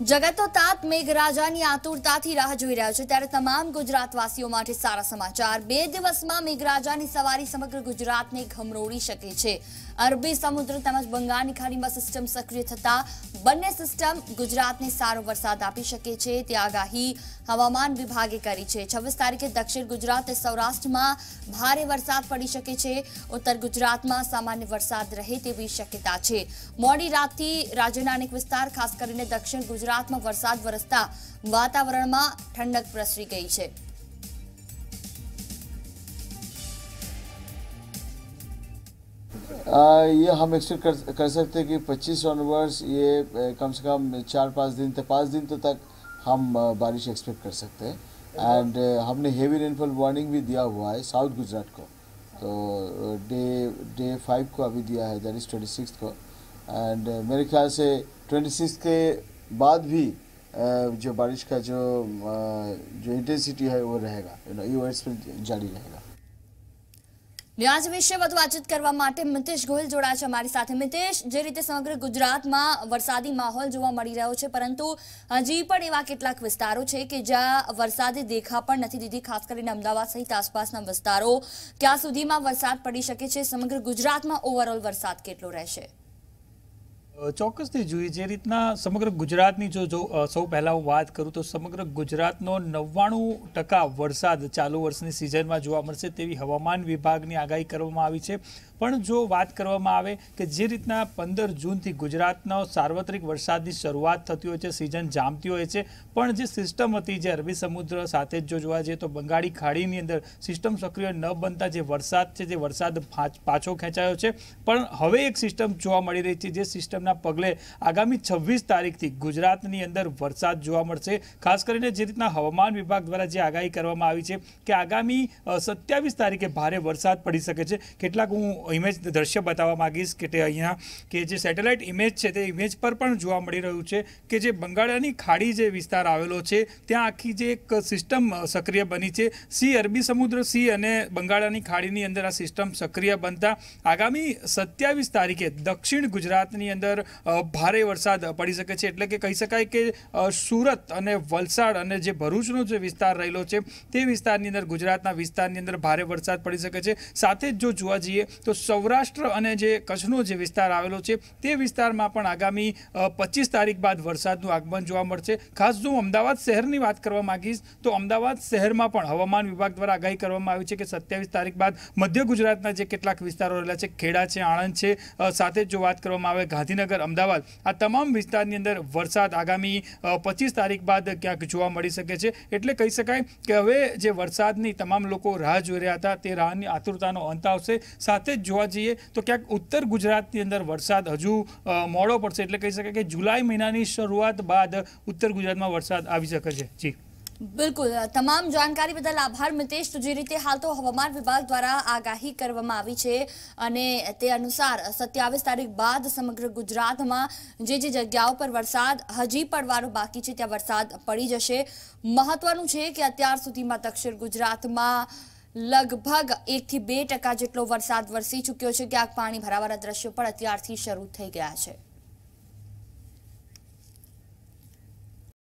જગતો તાત મેઘરાજાની આતુરતાથી રાહ જોઈ રહ્યો છે ત્યારે તમામ ગુજરાતવાસીઓ માટે સારા સમાચાર બે દિવસમાં મેઘરાજાની સવારી સમગ્ર ગુજરાતને ઘમરોળી શકે છે અરબી સમુદ્ર તેમજ બંગાળની ખાડીમાં સિસ્ટમ સક્રિય થતા બંને સિસ્ટમ ગુજરાતને સારો વરસાદ આપી શકે છે તે આગાહી હવામાન વિભાગે કરી છે છવ્વીસ તારીખે દક્ષિણ ગુજરાત સૌરાષ્ટ્રમાં ભારે વરસાદ પડી શકે છે ઉત્તર ગુજરાતમાં સામાન્ય વરસાદ રહે તેવી શક્યતા છે મોડી રાતથી રાજ્યના અનેક વિસ્તાર ખાસ કરીને દક્ષિણ ગુજરાત वरसद वरसता वातावरण में ठंडक प्रसरी गई है आ, ये हम एक्सपेक्ट कर, कर सकते हैं कि 25 ऑनवर्स ये कम से कम चार पाँच दिन तक पाँच दिन तो तक हम बारिश एक्सपेक्ट कर सकते हैं एंड हमने हेवी रेनफॉल वार्निंग भी दिया हुआ है साउथ गुजरात को तो डे डे फाइव को अभी दिया है दैट इज़ ट्वेंटी को एंड मेरे ख्याल से ट्वेंटी के बाद भी जो बारिश का जो जो इंटेंसिटी है वो रहेगा यू नो ये वर्ड्स पर જારી રહેગા ન્યાજ વિશે વધુ વાતચીત કરવા માટે મિતેશ ગોહિલ જોડાય છે અમારી સાથે મિતેશ જે રીતે સમગ્ર ગુજરાતમાં વરસાદી માહોલ જોવા મળી રહ્યો છે પરંતુ હજી પણ એવા કેટલાક વિસ્તારો છે કે જ્યાં વરસાદી દેખા પણ નથી દીધી ખાસ કરીને અમદાવાદ સહિત આસપાસના વિસ્તારો ક્યાં સુધીમાં વરસાદ પડી શકે છે સમગ્ર ગુજરાતમાં ઓવરઓલ વરસાદ કેટલો રહેશે ચોક્કસથી જોઈએ જે રીતના સમગ્ર ગુજરાતની જો જો સૌ પહેલાં હું વાત કરું તો સમગ્ર ગુજરાતનો નવ્વાણું ટકા વરસાદ ચાલુ વર્ષની સિઝનમાં જોવા મળશે તેવી હવામાન વિભાગની આગાહી કરવામાં આવી છે પણ જો વાત કરવામાં આવે કે જે રીતના પંદર જૂનથી ગુજરાતનો સાર્વત્રિક વરસાદની શરૂઆત થતી હોય છે સિઝન જામતી હોય છે પણ જે સિસ્ટમ હતી જે અરબી સમુદ્ર સાથે જ જો જોવા જઈએ તો બંગાળી ખાડીની અંદર સિસ્ટમ સક્રિય ન બનતા જે વરસાદ છે જે વરસાદ પાછો ખેંચાયો છે પણ હવે એક સિસ્ટમ જોવા મળી રહી છે જે સિસ્ટમ વાતાવરણના પગલે આગામી છવ્વીસ તારીખથી ગુજરાતની અંદર વરસાદ જોવા મળશે ખાસ કરીને જે રીતના હવામાન વિભાગ દ્વારા જે આગાહી કરવામાં આવી છે કે આગામી સત્યાવીસ તારીખે ભારે વરસાદ પડી શકે છે કેટલાક હું ઇમેજ દ્રશ્ય બતાવવા માગીશ કે અહીંયા કે જે સેટેલાઇટ ઇમેજ છે તે ઇમેજ પર પણ જોવા મળી રહ્યું છે કે જે બંગાળની ખાડી જે વિસ્તાર આવેલો છે ત્યાં આખી જે એક સિસ્ટમ સક્રિય બની છે સી અરબી સમુદ્ર સી અને બંગાળાની ખાડીની અંદર આ સિસ્ટમ સક્રિય બનતા આગામી સત્યાવીસ તારીખે દક્ષિણ ગુજરાતની અંદર અંદર ભારે વરસાદ પડી શકે છે એટલે કે કહી શકાય કે સુરત અને વલસાડ અને જે ભરૂચનો જે વિસ્તાર રહેલો છે તે વિસ્તારની અંદર ગુજરાતના વિસ્તારની અંદર ભારે વરસાદ પડી શકે છે સાથે જ જો જોવા જઈએ તો સૌરાષ્ટ્ર અને જે કચ્છનો જે વિસ્તાર આવેલો છે તે વિસ્તારમાં પણ આગામી પચીસ તારીખ બાદ વરસાદનું આગમન જોવા મળશે ખાસ જો અમદાવાદ શહેરની વાત કરવા માંગીશ તો અમદાવાદ શહેરમાં પણ હવામાન વિભાગ દ્વારા આગાહી કરવામાં આવી છે કે સત્યાવીસ તારીખ બાદ મધ્ય ગુજરાતના જે કેટલાક વિસ્તારો રહેલા છે ખેડા છે આણંદ છે સાથે જો વાત કરવામાં આવે ગાંધીનગર ગાંધીનગર અમદાવાદ આ તમામ વિસ્તારની અંદર વરસાદ આગામી પચીસ તારીખ બાદ ક્યાંક જોવા મળી શકે છે એટલે કહી શકાય કે હવે જે વરસાદની તમામ લોકો રાહ જોઈ રહ્યા હતા તે રાહની આતુરતાનો અંત આવશે સાથે જ જોવા જઈએ તો ક્યાંક ઉત્તર ગુજરાતની અંદર વરસાદ હજુ મોડો પડશે એટલે કહી શકાય કે જુલાઈ મહિનાની શરૂઆત બાદ ઉત્તર ગુજરાતમાં વરસાદ આવી શકે છે જી બિલકુલ તમામ જાણકારી બદલ આભાર મિતેશ તો જે રીતે હાલ તો હવામાન વિભાગ દ્વારા આગાહી કરવામાં આવી છે અને તે અનુસાર સત્યાવીસ તારીખ બાદ સમગ્ર ગુજરાતમાં જે જે જગ્યાઓ પર વરસાદ હજી પડવાનો બાકી છે ત્યાં વરસાદ પડી જશે મહત્વનું છે કે અત્યાર સુધીમાં દક્ષિણ ગુજરાતમાં લગભગ એકથી બે ટકા જેટલો વરસાદ વરસી ચૂક્યો છે ક્યાંક પાણી ભરાવાના દ્રશ્યો પણ અત્યારથી શરૂ થઈ ગયા છે